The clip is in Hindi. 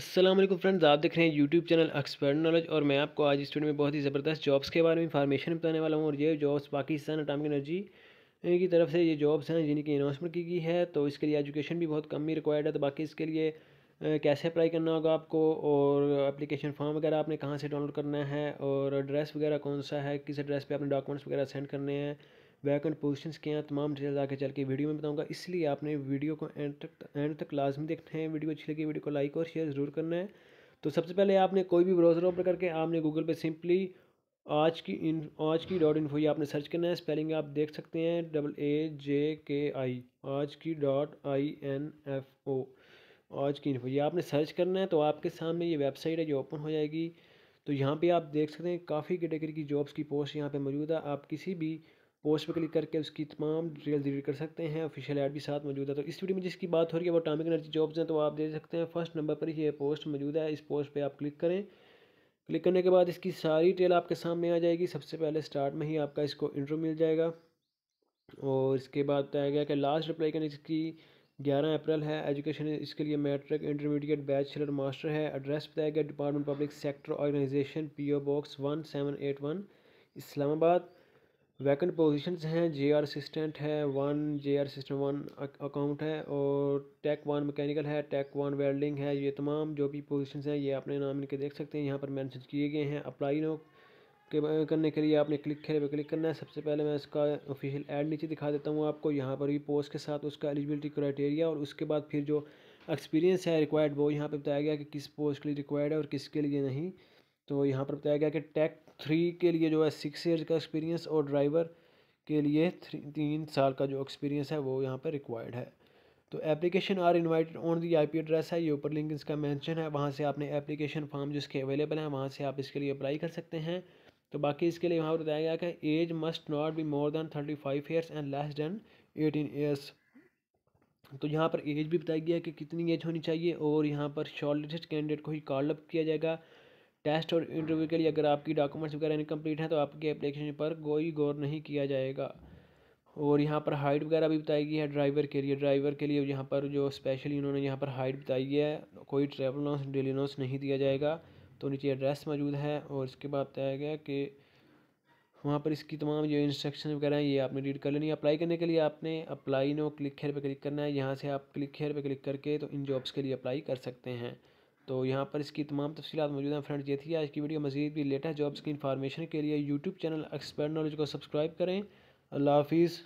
असलम फ्रेंड्स आप देख रहे हैं यूट्यूब चैनल एक्सपर्ट नॉलेज और मैं आपको आज स्टूडियो में बहुत ही ज़बरदस्त जॉब्स के बारे में इंफॉर्मेशन बताने वाला हूँ और ये जॉब्स पाकिस्तान अटामिक एनर्जी की तरफ से ये जॉब्स हैं जिनकी अनाउंसमेंट की गई है तो इसके लिए एजुकेशन भी बहुत कम ही रिक्वायर्ड है तो बाकी इसके लिए कैसे अप्लाई करना होगा आपको और एप्लीकेशन फॉर्म वगैरह आपने कहाँ से डाउनलोड करना है और एड्रेस वगैरह कौन सा है किस एड्रेस पर अपने डॉक्यूमेंट्स वगैरह सेंड करने हैं वैकेंट पोजिशन के हैं तमाम डिटेल आगे चल के वीडियो में बताऊँगा इसलिए आपने वीडियो को एंड तक एंड तक लाजमी देखना है वीडियो अच्छी लगी वीडियो को लाइक और शेयर ज़रूर करना है तो सबसे पहले आपने कोई भी ब्राउज़र ओपन करके आपने गूगल पर सिंपली आज की इन आज की डॉट इन्फो ये आपने सर्च करना है स्पेलिंग आप देख सकते हैं डबल ए जे के आई आज की dot I N F O आज की इन्फो ये आपने सर्च करना है तो आपके सामने ये वेबसाइट है जो ओपन हो जाएगी तो यहाँ पे आप देख सकते हैं काफ़ी कैटेगरी की जॉब्स की पोस्ट यहाँ पे मौजूद है आप किसी भी पोस्ट पर क्लिक करके उसकी तमाम डिटेल रीड कर सकते हैं ऑफिशियल ऐड भी साथ मौजूद है तो इस वीडियो में जिसकी बात हो रही है वो टामिक एनर्जी जॉब्स हैं तो आप देख सकते हैं फर्स्ट नंबर पर ये पोस्ट मौजूद है इस पोस्ट पर आप क्लिक करें क्लिक करने के बाद इसकी सारी डिटेल आपके सामने आ जाएगी सबसे पहले स्टार्ट में ही आपका इसको इंटरव्यू मिल जाएगा और इसके बाद बताया गया कि लास्ट अप्लाई करने इसकी ग्यारह अप्रैल है एजुकेशन इसके लिए मैट्रिक इंटरमीडिएट बैचलर मास्टर है एड्रेस बताया गया department public sector organisation PO box one seven eight one Islamabad vacant positions हैं जेआर असिस्टेंट है one JR system one account है और टेक वन मैकेनिकल है टेक वन वेल्डिंग है ये तमाम जो भी पोजीशंस हैं ये अपने नाम इनके देख सकते हैं यहाँ पर मैंशन किए गए हैं अप्लाई नो के करने के लिए आपने क्लिक पर क्लिक करना है सबसे पहले मैं इसका ऑफिशियल एड नीचे दिखा देता हूँ आपको यहाँ पर भी पोस्ट के साथ उसका एलिजिबिलिटी क्राइटेरिया और उसके बाद फिर जो एक्सपीरियंस है रिक्वायर्ड वो यहाँ पर बताया गया कि किस पोस्ट के लिए रिक्वायर्ड है और किसके लिए नहीं तो यहाँ पर बताया गया कि टेक थ्री के लिए जो है सिक्स ईयर का एक्सपीरियंस और ड्राइवर के लिए थ्री तीन साल का जो एक्सपीरियंस है वो यहाँ पर रिक्वायर्ड है तो application are invited on the IP address है ये ऊपर लिंक इसका मेंशन है वहाँ से आपने एप्लीकेशन फॉर्म जिसके अवेलेबल है वहाँ से आप इसके लिए अप्लाई कर सकते हैं तो बाकी इसके लिए यहाँ पर बताया गया कि age must not be more than thirty five years and less than eighteen years तो यहाँ पर एज भी बताई गई है कि कितनी एज होनी चाहिए और यहाँ पर शॉर्ट कैंडिडेट को ही कॉल अप किया जाएगा टेस्ट और इंटरव्यू के लिए अगर आपकी डॉक्यूमेंट्स वगैरह इनकम्प्लीट हैं तो आपकी एप्लीकेशन पर कोई गौर नहीं किया जाएगा और यहाँ पर हाइट वगैरह भी बताई गई है ड्राइवर के लिए ड्राइवर के लिए यहाँ पर जो स्पेशली इन्होंने यहाँ पर हाइट बताई है कोई ट्रेवल नोट्स डेली नोट्स नहीं दिया जाएगा तो नीचे एड्रेस मौजूद है और इसके बाद बताया गया कि वहाँ पर इसकी तमाम जो इंस्ट्रक्शन वगैरह हैं ये आपने रीड कर लेनी है अप्लाई करने के लिए आपने अप्लाई नो क्लिक हेयर पर क्लिक करना है यहाँ से आप क्लिक हेयर पर क्लिक करके तो इन जॉब्स के लिए अप्लाई कर सकते हैं तो यहाँ पर इसकी तमाम तफसीत मौजूद हैं फ्रेंड्स ये थी आज की वीडियो मजीद भी लेटेस्ट जॉब्स की इन्फॉर्मेशन के लिए यूट्यूब चैनल एक्सपर्ट नॉलेज को सब्सक्राइब करें अल्लाह हाफिज़